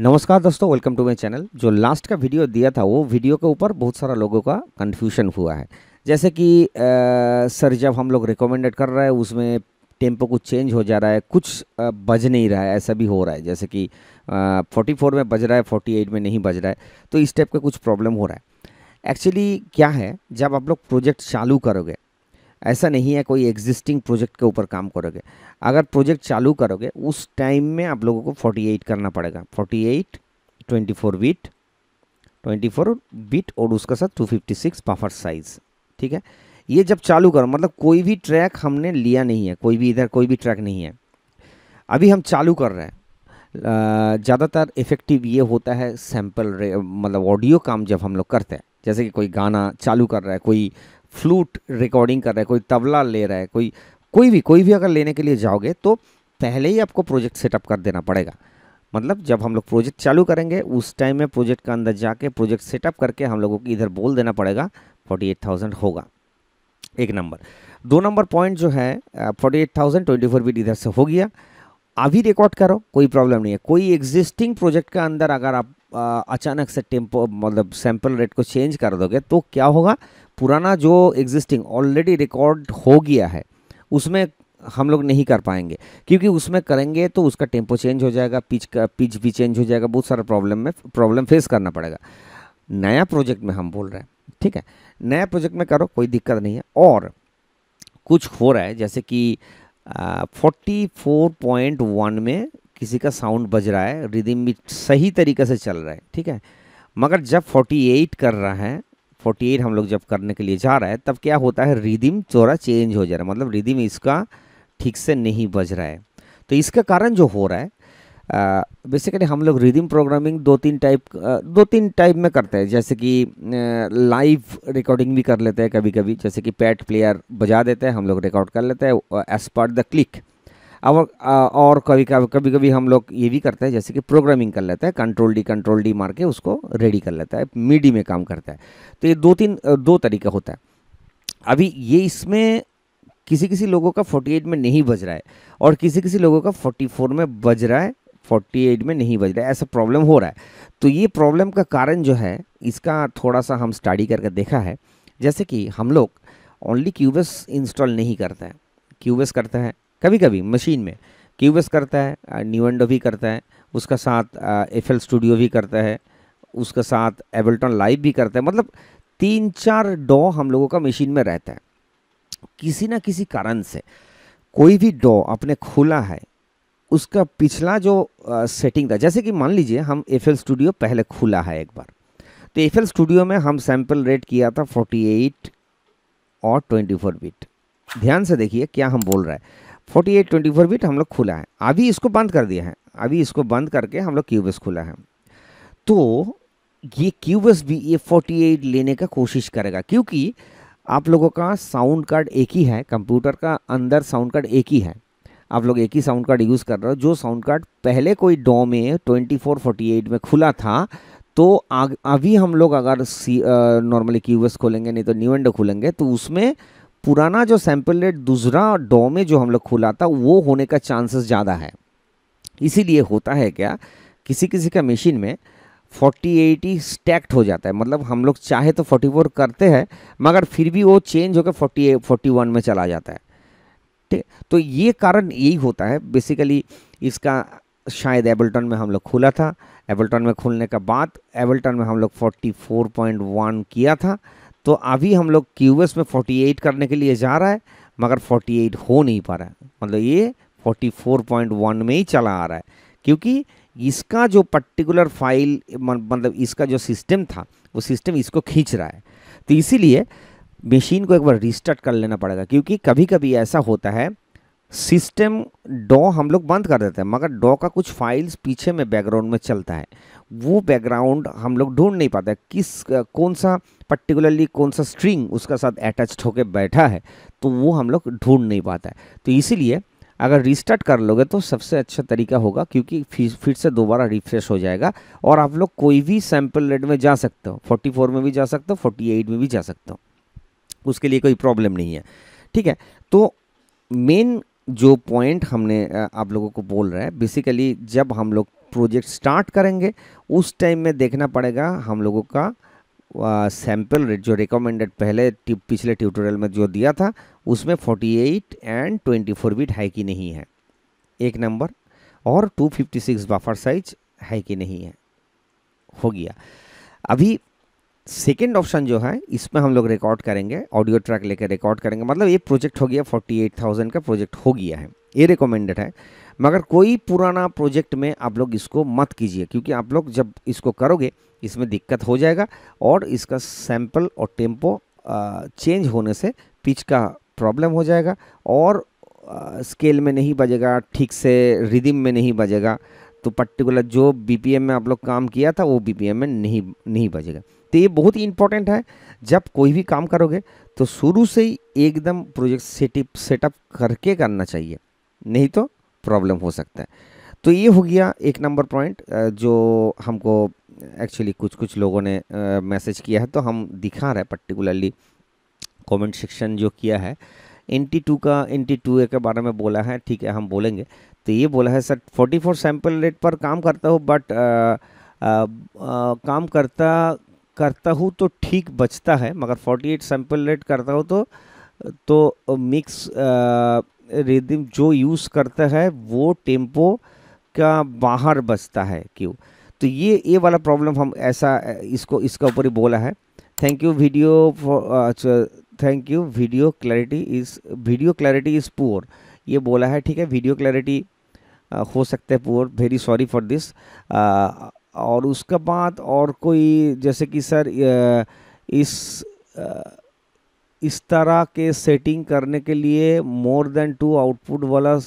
नमस्कार दोस्तों welcome to my channel जो लास्ट का वीडियो दिया था वो वीडियो के ऊपर बहुत सारा लोगों का कन्फ्यूशन हुआ है जैसे कि आ, सर जब हम लोग रिकमेंडेड कर रहे हैं उसमें टेम्पो कुछ चेंज हो जा रहा है कुछ आ, बज नहीं रहा है ऐसा भी हो रहा है जैसे कि फोर्टी फोर में बज रहा है फोर्टी में नहीं बज रहा है तो इस टाइप का कुछ प्रॉब्लम हो रहा है एक्चुअली क्या है जब आप लोग प्रोजेक्ट चालू करोगे ऐसा नहीं है कोई एग्जिस्टिंग प्रोजेक्ट के ऊपर काम करोगे अगर प्रोजेक्ट चालू करोगे उस टाइम में आप लोगों को 48 करना पड़ेगा 48 24 बिट 24 बिट और उसके साथ 256 बफर साइज़ ठीक है ये जब चालू करो मतलब कोई भी ट्रैक हमने लिया नहीं है कोई भी इधर कोई भी ट्रैक नहीं है अभी हम चालू कर रहे हैं ज़्यादातर इफ़ेक्टिव ये होता है सैम्पल मतलब ऑडियो काम जब हम लोग करते हैं जैसे कि कोई गाना चालू कर रहा है कोई फ्लूट रिकॉर्डिंग कर रहा है कोई तबला ले रहा है कोई कोई भी कोई भी अगर लेने के लिए जाओगे तो पहले ही आपको प्रोजेक्ट सेटअप कर देना पड़ेगा मतलब जब हम लोग प्रोजेक्ट चालू करेंगे उस टाइम में प्रोजेक्ट का अंदर जाके प्रोजेक्ट सेटअप करके हम लोगों को इधर बोल देना पड़ेगा फोर्टी एट थाउजेंड होगा एक नंबर दो नंबर पॉइंट जो है forty eight thousand twenty four beat इधर से हो गया अभी रिकॉर्ड करो कोई प्रॉब्लम नहीं है कोई एग्जिस्टिंग प्रोजेक्ट के अंदर अगर आप आ, अचानक से टेम्पो मतलब सैम्पल रेट को चेंज कर दोगे तो क्या होगा पुराना जो एग्जिस्टिंग ऑलरेडी रिकॉर्ड हो गया है उसमें हम लोग नहीं कर पाएंगे क्योंकि उसमें करेंगे तो उसका टेम्पो चेंज हो जाएगा पिच का पिच भी चेंज हो जाएगा बहुत सारा प्रॉब्लम में प्रॉब्लम फेस करना पड़ेगा नया प्रोजेक्ट में हम बोल रहे हैं ठीक है नया प्रोजेक्ट में करो कोई दिक्कत नहीं है और कुछ हो रहा है जैसे कि फोर्टी फोर पॉइंट वन में किसी का साउंड बज रहा है रिदिम भी सही तरीके से चल रहा है ठीक है मगर जब 48 कर रहा है 48 हम लोग जब करने के लिए जा रहा है तब क्या होता है रिदिम चोरा चेंज हो जा रहा है मतलब रिदिम इसका ठीक से नहीं बज रहा है तो इसका कारण जो हो रहा है बेसिकली हम लोग रिदिम प्रोग्रामिंग दो तीन टाइप दो तीन टाइप में करते हैं जैसे कि लाइव रिकॉर्डिंग भी कर लेते हैं कभी कभी जैसे कि पैट प्लेयर बजा देते हैं हम लोग रिकॉर्ड कर लेते हैं एज पर द क्लिक और और कभी कभी कभी हम लोग ये भी करते हैं जैसे कि प्रोग्रामिंग कर लेता है कंट्रोल डी कंट्रोल डी मार के उसको रेडी कर लेता है मीडी में काम करता है तो ये दो तीन दो तरीका होता है अभी ये इसमें किसी किसी लोगों का 48 में नहीं बज रहा है और किसी किसी लोगों का 44 में बज रहा है 48 में नहीं बज रहा है ऐसा प्रॉब्लम हो रहा है तो ये प्रॉब्लम का कारण जो है इसका थोड़ा सा हम स्टडी करके देखा है जैसे कि हम लोग ओनली क्यूबेस इंस्टॉल नहीं करते हैं क्यूबेस करते हैं कभी कभी मशीन में क्यूबस करता है न्यूएंडो भी करता है उसका साथ एफ स्टूडियो भी करता है उसका साथ एबल्टन लाइव भी करता है मतलब तीन चार डॉ हम लोगों का मशीन में रहता है किसी ना किसी कारण से कोई भी डॉ आपने खोला है उसका पिछला जो आ, सेटिंग था जैसे कि मान लीजिए हम एफ स्टूडियो पहले खुला है एक बार तो एफ स्टूडियो में हम सैम्पल रेट किया था 48 और 24 बिट ध्यान से देखिए क्या हम बोल रहे हैं forty eight twenty four beat हम लोग खुला है अभी इसको बंद कर दिया है अभी इसको बंद करके हम लोग क्यूबस खुला है तो ये क्यूबस भी ये फोर्टी एट लेने का कोशिश करेगा क्योंकि आप लोगों का साउंड कार्ड एक ही है कंप्यूटर का अंदर साउंड कार्ड एक ही है आप लोग एक ही साउंड कार्ड यूज़ कर रहे हो जो साउंड कार्ड पहले कोई डॉ में ट्वेंटी फोर फोर्टी एट में खुला था तो अभी हम लोग अगर सी नॉर्मली क्यूबस खोलेंगे नहीं तो न्यू एंडो खुलेंगे तो उसमें पुराना जो सैम्पल रेट दूसरा डो में जो हम लोग खुला था वो होने का चांसेस ज़्यादा है इसीलिए होता है क्या किसी किसी का मशीन में फोर्टी एटी स्टैक्ट हो जाता है मतलब हम लोग चाहे तो फोर्टी फोर करते हैं मगर फिर भी वो चेंज होकर फोर्टी फोर्टी वन में चला जाता है ठीक तो ये कारण यही होता है बेसिकली इसका शायद एबल्टन में हम लोग खुला था एबल्टन में खुलने का बाद एबल्टन में हम लोग फोर्टी फोर पॉइंट वन किया था तो अभी हम लोग क्यू एस में 48 करने के लिए जा रहा है मगर 48 हो नहीं पा रहा है मतलब ये 44.1 में ही चला आ रहा है क्योंकि इसका जो पर्टिकुलर फाइल मतलब इसका जो सिस्टम था वो सिस्टम इसको खींच रहा है तो इसीलिए मशीन को एक बार रिस्टार्ट कर लेना पड़ेगा क्योंकि कभी कभी ऐसा होता है सिस्टम डॉ हम लोग बंद कर देते हैं मगर डॉ का कुछ फाइल्स पीछे में बैकग्राउंड में चलता है वो बैकग्राउंड हम लोग ढूंढ नहीं पाते किस कौन सा पर्टिकुलरली कौन सा स्ट्रिंग उसका साथ अटैच होकर बैठा है तो वो हम लोग ढूंढ नहीं पाता है तो इसीलिए अगर रिस्टार्ट कर लोगे तो सबसे अच्छा तरीका होगा क्योंकि फिर फिर से दोबारा रिफ्रेश हो जाएगा और आप लोग कोई भी सैम्पल रेट में जा सकते हो 44 में भी जा सकते हो 48 में भी जा सकते हो उसके लिए कोई प्रॉब्लम नहीं है ठीक है तो मेन जो पॉइंट हमने आप लोगों को बोल रहा है बेसिकली जब हम लोग प्रोजेक्ट स्टार्ट करेंगे उस टाइम में देखना पड़ेगा हम लोगों का सैम्पल रेट जो रिकमेंडेड पहले पिछले ट्यूटोरियल में जो दिया था उसमें 48 एंड 24 बीट है कि नहीं है एक नंबर और 256 बफर साइज है कि नहीं है हो गया अभी सेकेंड ऑप्शन जो है इसमें हम लोग रिकॉर्ड करेंगे ऑडियो ट्रैक लेकर रिकॉर्ड करेंगे मतलब ये प्रोजेक्ट हो गया 48,000 का प्रोजेक्ट हो गया है ये रिकमेंडेड है मगर कोई पुराना प्रोजेक्ट में आप लोग इसको मत कीजिए क्योंकि आप लोग जब इसको करोगे इसमें दिक्कत हो जाएगा और इसका सैम्पल और टेम्पो चेंज होने से पिच का प्रॉब्लम हो जाएगा और स्केल में नहीं बजेगा ठीक से रिदिम में नहीं बजेगा तो पर्टिकुलर जो बीपीएम में आप लोग काम किया था वो बीपीएम में नहीं नहीं बजेगा तो ये बहुत ही इंपॉर्टेंट है जब कोई भी काम करोगे तो शुरू से ही एकदम प्रोजेक्ट सेटअप सेटअप करके करना चाहिए नहीं तो प्रॉब्लम हो सकता है तो ये हो गया एक नंबर पॉइंट जो हमको एक्चुअली कुछ कुछ लोगों ने मैसेज किया है तो हम दिखा रहे हैं पर्टिकुलरली कमेंट सेक्शन जो किया है एन टी टू का एन टी टू ए के बारे में बोला है ठीक है हम बोलेंगे तो ये बोला है sir forty four sample rate पर काम करता हूँ बट आ, आ, आ, काम करता करता हूँ तो ठीक बचता है मगर फोर्टी एट सैम्पल रेट करता हूँ तो तो मिक्स रिदिम जो यूज़ करता है वो टेम्पो का बाहर बचता है क्यों तो ये ये वाला प्रॉब्लम हम ऐसा इसको इसका ऊपर ही बोला है thank you video thank you video clarity is video clarity is poor ये बोला है ठीक है वीडियो क्लैरिटी uh, हो सकता है poor very sorry for this और उसके बाद और कोई जैसे कि सर uh, इस uh, इस तरह के सेटिंग करने के लिए मोर देन टू आउटपुट वाला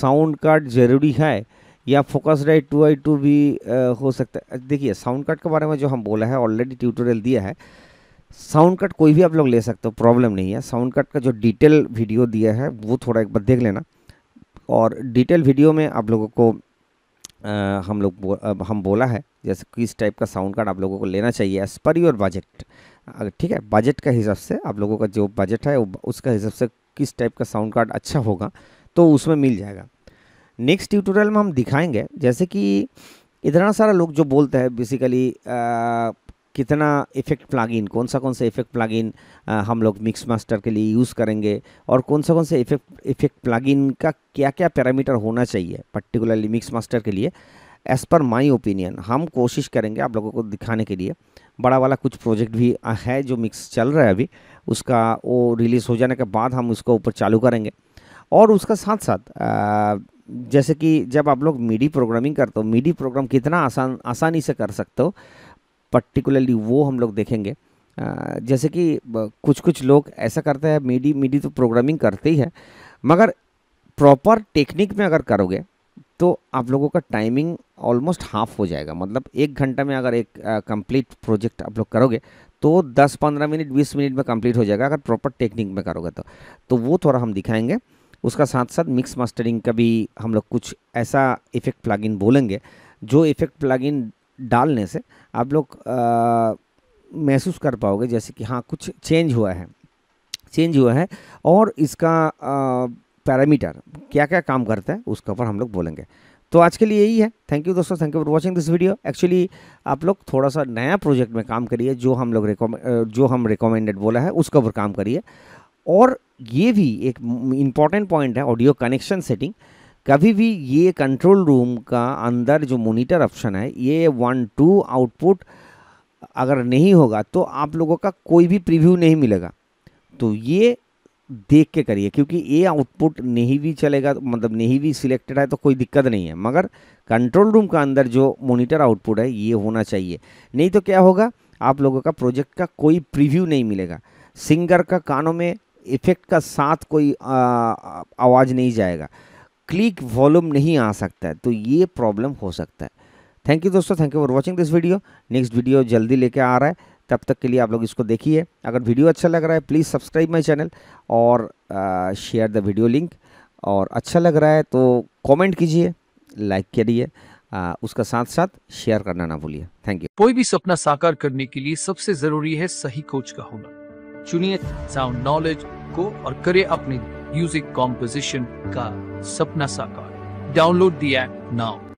साउंड कार्ड ज़रूरी है या Focusrite two I two भी आ, हो सकता है देखिए साउंड कार्ड के बारे में जो हम बोला है ऑलरेडी ट्यूटोरियल दिया है साउंड कार्ड कोई भी आप लोग ले सकते हो प्रॉब्लम नहीं है साउंड कार्ड का जो डिटेल वीडियो दिया है वो थोड़ा एक बार देख लेना और डिटेल वीडियो में आप लोगों को आ, हम लोग बो, हम बोला है जैसे किस टाइप का साउंड कार्ड आप लोगों को लेना चाहिए एज़ पर योर बजट अगर ठीक है बजट के हिसाब से आप लोगों का जो बजट है उसका हिसाब से किस टाइप का साउंड कार्ड अच्छा होगा तो उसमें मिल जाएगा नेक्स्ट ट्यूटोरियल में हम दिखाएंगे जैसे कि इतना सारा लोग जो बोलते हैं बेसिकली कितना इफेक्ट इन कौन सा कौन सा इफेक्ट प्लगइन हम लोग मिक्स मास्टर के लिए यूज़ करेंगे और कौन सा कौन सा इफेक्ट इफेक्ट इन का क्या क्या पैरामीटर होना चाहिए पर्टिकुलरली मिक्स मास्टर के लिए एज़ पर माई ओपिनियन हम कोशिश करेंगे आप लोगों को दिखाने के लिए बड़ा वाला कुछ प्रोजेक्ट भी है जो मिक्स चल रहा है अभी उसका वो रिलीज़ हो जाने के बाद हम उसका ऊपर चालू करेंगे और उसका साथ साथ जैसे कि जब आप लोग मीडी प्रोग्रामिंग करते हो मीडी प्रोग्राम कितना आसान आसानी से कर सकते हो पर्टिकुलरली वो हम लोग देखेंगे जैसे कि कुछ कुछ लोग ऐसा करते हैं मीडी मीडी तो प्रोग्रामिंग करते ही है मगर प्रॉपर टेक्निक में अगर करोगे तो आप लोगों का टाइमिंग ऑलमोस्ट हाफ हो जाएगा मतलब एक घंटा में अगर एक कंप्लीट प्रोजेक्ट आप लोग करोगे तो 10-15 मिनट 20 मिनट में कंप्लीट हो जाएगा अगर प्रॉपर टेक्निक में करोगे तो तो वो थोड़ा हम दिखाएंगे उसका साथ साथ मिक्स मास्टरिंग का भी हम लोग कुछ ऐसा इफ़ेक्ट प्लगइन बोलेंगे जो इफ़ेक्ट प्लगइन डालने से आप लोग महसूस कर पाओगे जैसे कि हाँ कुछ चेंज हुआ है चेंज हुआ है और इसका आ, पैरामीटर क्या क्या काम करता है उसके ऊपर हम लोग बोलेंगे तो आज के लिए यही है थैंक यू दोस्तों thank you for watching this video actually आप लोग थोड़ा सा नया प्रोजेक्ट में काम करिए जो हम लोग जो हम रिकमेंडेड बोला है उसके ऊपर काम करिए और ये भी एक इम्पॉर्टेंट पॉइंट है ऑडियो कनेक्शन सेटिंग कभी भी ये कंट्रोल रूम का अंदर जो मोनिटर ऑप्शन है ये वन टू आउटपुट अगर नहीं होगा तो आप लोगों का कोई भी प्रिव्यू नहीं मिलेगा तो ये देख के करिए क्योंकि ये आउटपुट नहीं भी चलेगा मतलब नहीं भी सिलेक्टेड है तो कोई दिक्कत नहीं है मगर कंट्रोल रूम का अंदर जो मोनिटर आउटपुट है ये होना चाहिए नहीं तो क्या होगा आप लोगों का प्रोजेक्ट का कोई प्रीव्यू नहीं मिलेगा सिंगर का कानों में इफेक्ट का साथ कोई आवाज़ नहीं जाएगा क्लिक वॉल्यूम नहीं आ सकता है तो ये प्रॉब्लम हो सकता है थैंक यू दोस्तों thank you for watching this video next video जल्दी लेके आ रहा है तब तक के लिए आप लोग इसको देखिए अगर वीडियो अच्छा लग रहा है प्लीज़ सब्सक्राइब माई चैनल और शेयर द वीडियो लिंक और अच्छा लग रहा है तो कॉमेंट कीजिए लाइक करिए उसका साथ साथ शेयर करना ना भूलिए थैंक यू कोई भी सपना साकार करने के लिए सबसे जरूरी है सही कोच का होना चुनिए साउंड नॉलेज को और करे अपने म्यूजिक कॉम्पोजिशन का सपना साकार डाउनलोड दी एप नाउ